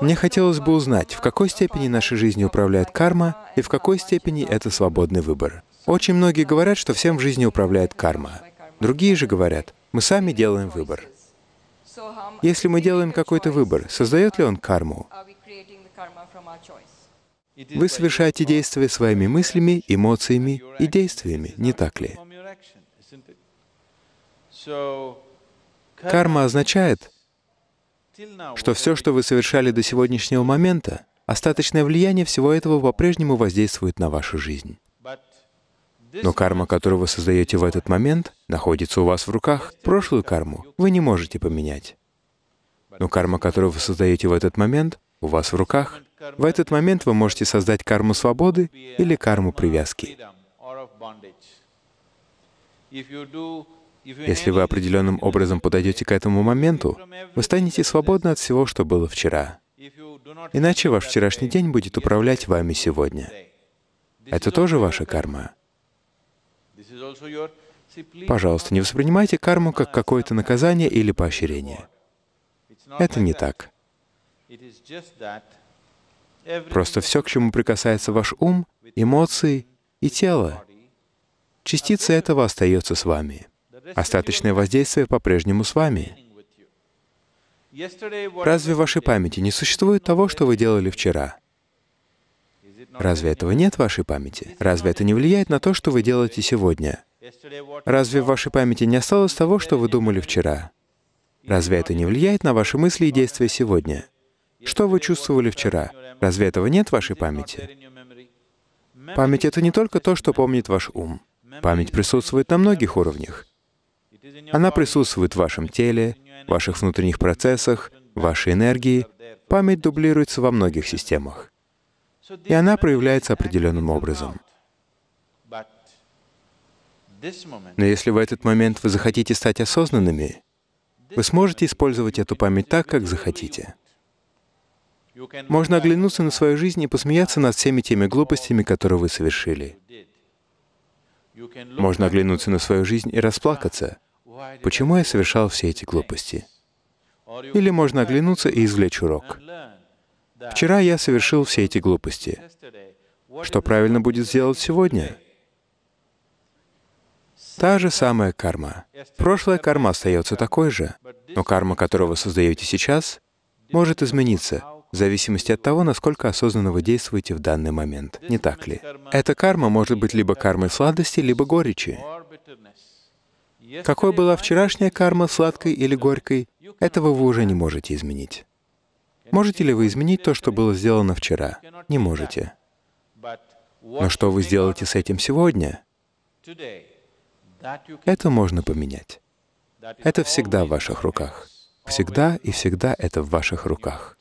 Мне хотелось бы узнать, в какой степени нашей жизнью управляет карма и в какой степени это свободный выбор. Очень многие говорят, что всем в жизни управляет карма. Другие же говорят, мы сами делаем выбор. Если мы делаем какой-то выбор, создает ли он карму? Вы совершаете действия своими мыслями, эмоциями и действиями, не так ли? Карма означает, что все, что вы совершали до сегодняшнего момента, остаточное влияние всего этого по-прежнему воздействует на вашу жизнь. Но карма, которую вы создаете в этот момент, находится у вас в руках. Прошлую карму вы не можете поменять. Но карма, которую вы создаете в этот момент, у вас в руках. В этот момент вы можете создать карму свободы или карму привязки. If you do если вы определенным образом подойдете к этому моменту, вы станете свободны от всего, что было вчера. Иначе ваш вчерашний день будет управлять вами сегодня. Это тоже ваша карма. Пожалуйста, не воспринимайте карму как какое-то наказание или поощрение. Это не так. Просто все, к чему прикасается ваш ум, эмоции и тело, частица этого остается с вами. Остаточное воздействие по-прежнему с вами. Разве в вашей памяти не существует того, что вы делали вчера? Разве этого нет в вашей памяти? Разве это не влияет на то, что вы делаете сегодня? Разве в вашей памяти не осталось того, что вы думали вчера? Разве это не влияет на ваши мысли и действия сегодня? Что вы чувствовали вчера? Разве этого нет в вашей памяти? Память — это не только то, что помнит ваш ум. Память присутствует на многих уровнях. Она присутствует в вашем теле, ваших внутренних процессах, вашей энергии. Память дублируется во многих системах. И она проявляется определенным образом. Но если в этот момент вы захотите стать осознанными, вы сможете использовать эту память так, как захотите. Можно оглянуться на свою жизнь и посмеяться над всеми теми глупостями, которые вы совершили. Можно оглянуться на свою жизнь и расплакаться, Почему я совершал все эти глупости? Или можно оглянуться и извлечь урок. Вчера я совершил все эти глупости. Что правильно будет сделать сегодня? Та же самая карма. Прошлая карма остается такой же, но карма, которую вы создаете сейчас, может измениться в зависимости от того, насколько осознанно вы действуете в данный момент, не так ли? Эта карма может быть либо кармой сладости, либо горечи. Какой была вчерашняя карма, сладкой или горькой, этого вы уже не можете изменить. Можете ли вы изменить то, что было сделано вчера? Не можете. Но что вы сделаете с этим сегодня? Это можно поменять. Это всегда в ваших руках. Всегда и всегда это в ваших руках.